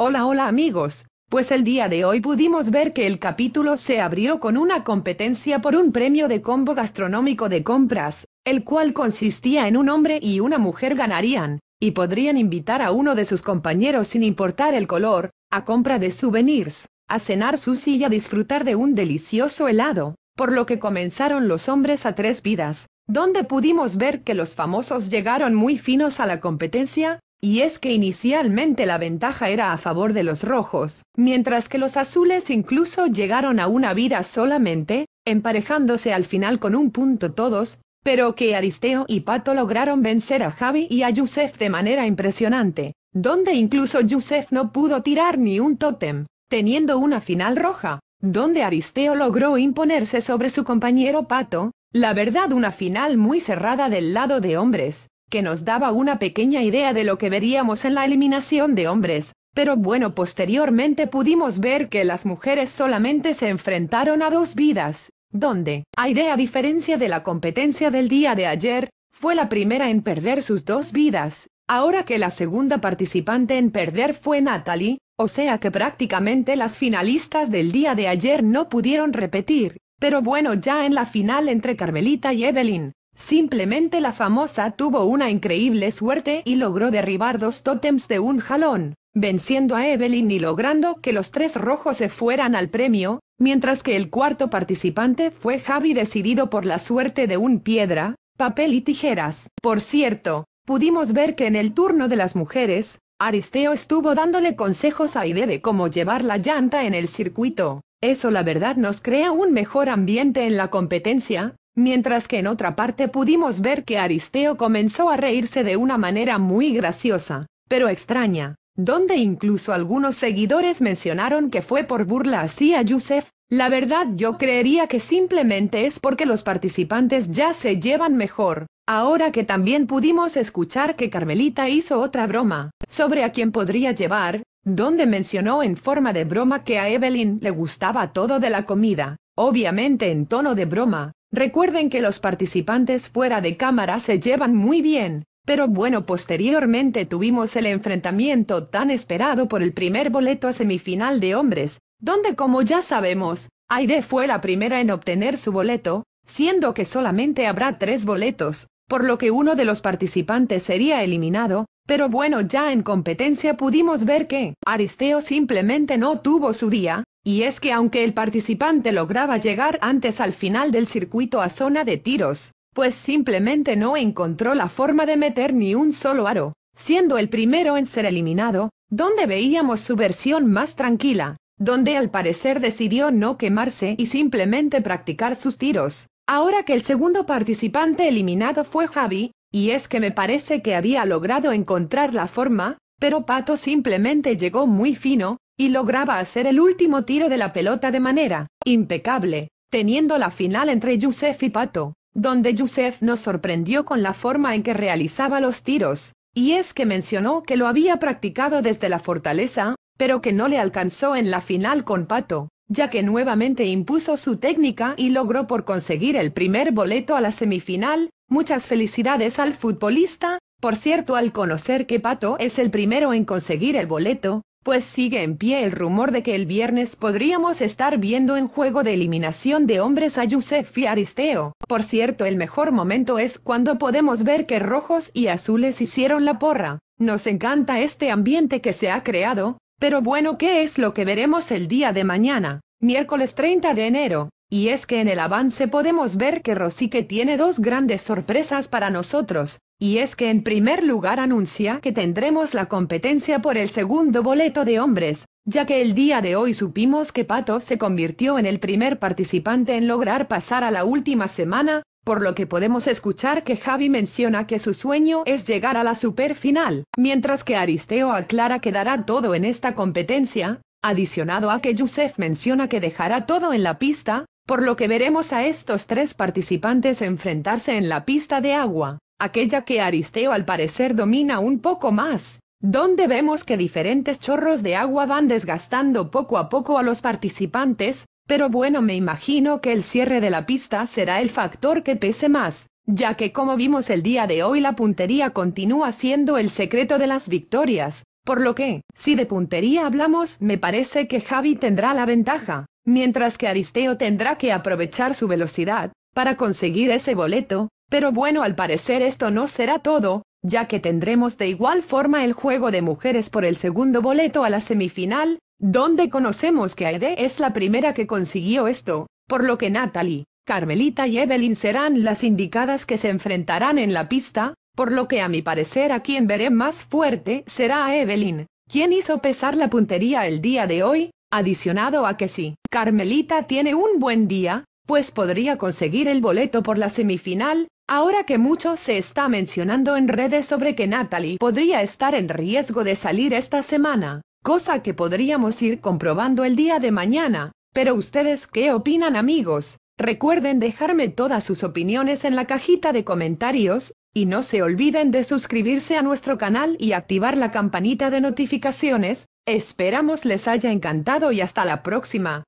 Hola, hola amigos. Pues el día de hoy pudimos ver que el capítulo se abrió con una competencia por un premio de combo gastronómico de compras, el cual consistía en un hombre y una mujer ganarían, y podrían invitar a uno de sus compañeros sin importar el color, a compra de souvenirs, a cenar su y a disfrutar de un delicioso helado, por lo que comenzaron los hombres a tres vidas, donde pudimos ver que los famosos llegaron muy finos a la competencia, y es que inicialmente la ventaja era a favor de los rojos, mientras que los azules incluso llegaron a una vida solamente, emparejándose al final con un punto todos, pero que Aristeo y Pato lograron vencer a Javi y a Yusef de manera impresionante, donde incluso Yusef no pudo tirar ni un tótem, teniendo una final roja, donde Aristeo logró imponerse sobre su compañero Pato, la verdad una final muy cerrada del lado de hombres, que nos daba una pequeña idea de lo que veríamos en la eliminación de hombres, pero bueno posteriormente pudimos ver que las mujeres solamente se enfrentaron a dos vidas, donde, a idea diferencia de la competencia del día de ayer, fue la primera en perder sus dos vidas, ahora que la segunda participante en perder fue Natalie, o sea que prácticamente las finalistas del día de ayer no pudieron repetir, pero bueno ya en la final entre Carmelita y Evelyn, Simplemente la famosa tuvo una increíble suerte y logró derribar dos tótems de un jalón, venciendo a Evelyn y logrando que los tres rojos se fueran al premio, mientras que el cuarto participante fue Javi decidido por la suerte de un piedra, papel y tijeras. Por cierto, pudimos ver que en el turno de las mujeres, Aristeo estuvo dándole consejos a Ide de cómo llevar la llanta en el circuito. Eso la verdad nos crea un mejor ambiente en la competencia, mientras que en otra parte pudimos ver que Aristeo comenzó a reírse de una manera muy graciosa, pero extraña, donde incluso algunos seguidores mencionaron que fue por burla así a Yusef, la verdad yo creería que simplemente es porque los participantes ya se llevan mejor, ahora que también pudimos escuchar que Carmelita hizo otra broma, sobre a quién podría llevar, donde mencionó en forma de broma que a Evelyn le gustaba todo de la comida, obviamente en tono de broma, Recuerden que los participantes fuera de cámara se llevan muy bien, pero bueno posteriormente tuvimos el enfrentamiento tan esperado por el primer boleto a semifinal de hombres, donde como ya sabemos, Aide fue la primera en obtener su boleto, siendo que solamente habrá tres boletos, por lo que uno de los participantes sería eliminado, pero bueno ya en competencia pudimos ver que Aristeo simplemente no tuvo su día, y es que aunque el participante lograba llegar antes al final del circuito a zona de tiros, pues simplemente no encontró la forma de meter ni un solo aro, siendo el primero en ser eliminado, donde veíamos su versión más tranquila, donde al parecer decidió no quemarse y simplemente practicar sus tiros. Ahora que el segundo participante eliminado fue Javi, y es que me parece que había logrado encontrar la forma, pero Pato simplemente llegó muy fino, y lograba hacer el último tiro de la pelota de manera impecable, teniendo la final entre Yusef y Pato, donde Yusef nos sorprendió con la forma en que realizaba los tiros, y es que mencionó que lo había practicado desde la fortaleza, pero que no le alcanzó en la final con Pato, ya que nuevamente impuso su técnica y logró por conseguir el primer boleto a la semifinal, muchas felicidades al futbolista, por cierto al conocer que Pato es el primero en conseguir el boleto, pues sigue en pie el rumor de que el viernes podríamos estar viendo en juego de eliminación de hombres a Yusef y Aristeo. Por cierto, el mejor momento es cuando podemos ver que rojos y azules hicieron la porra. Nos encanta este ambiente que se ha creado, pero bueno, ¿qué es lo que veremos el día de mañana, miércoles 30 de enero? Y es que en el avance podemos ver que Rosique tiene dos grandes sorpresas para nosotros, y es que en primer lugar anuncia que tendremos la competencia por el segundo boleto de hombres, ya que el día de hoy supimos que Pato se convirtió en el primer participante en lograr pasar a la última semana, por lo que podemos escuchar que Javi menciona que su sueño es llegar a la superfinal, mientras que Aristeo aclara que dará todo en esta competencia, adicionado a que Yusef menciona que dejará todo en la pista, por lo que veremos a estos tres participantes enfrentarse en la pista de agua aquella que Aristeo al parecer domina un poco más, donde vemos que diferentes chorros de agua van desgastando poco a poco a los participantes, pero bueno me imagino que el cierre de la pista será el factor que pese más, ya que como vimos el día de hoy la puntería continúa siendo el secreto de las victorias, por lo que, si de puntería hablamos, me parece que Javi tendrá la ventaja, mientras que Aristeo tendrá que aprovechar su velocidad, para conseguir ese boleto, pero bueno, al parecer esto no será todo, ya que tendremos de igual forma el juego de mujeres por el segundo boleto a la semifinal, donde conocemos que Aide es la primera que consiguió esto, por lo que Natalie, Carmelita y Evelyn serán las indicadas que se enfrentarán en la pista, por lo que a mi parecer a quien veré más fuerte será a Evelyn, quien hizo pesar la puntería el día de hoy, adicionado a que sí, Carmelita tiene un buen día, pues podría conseguir el boleto por la semifinal, ahora que mucho se está mencionando en redes sobre que Natalie podría estar en riesgo de salir esta semana, cosa que podríamos ir comprobando el día de mañana. Pero ustedes qué opinan amigos, recuerden dejarme todas sus opiniones en la cajita de comentarios, y no se olviden de suscribirse a nuestro canal y activar la campanita de notificaciones, esperamos les haya encantado y hasta la próxima.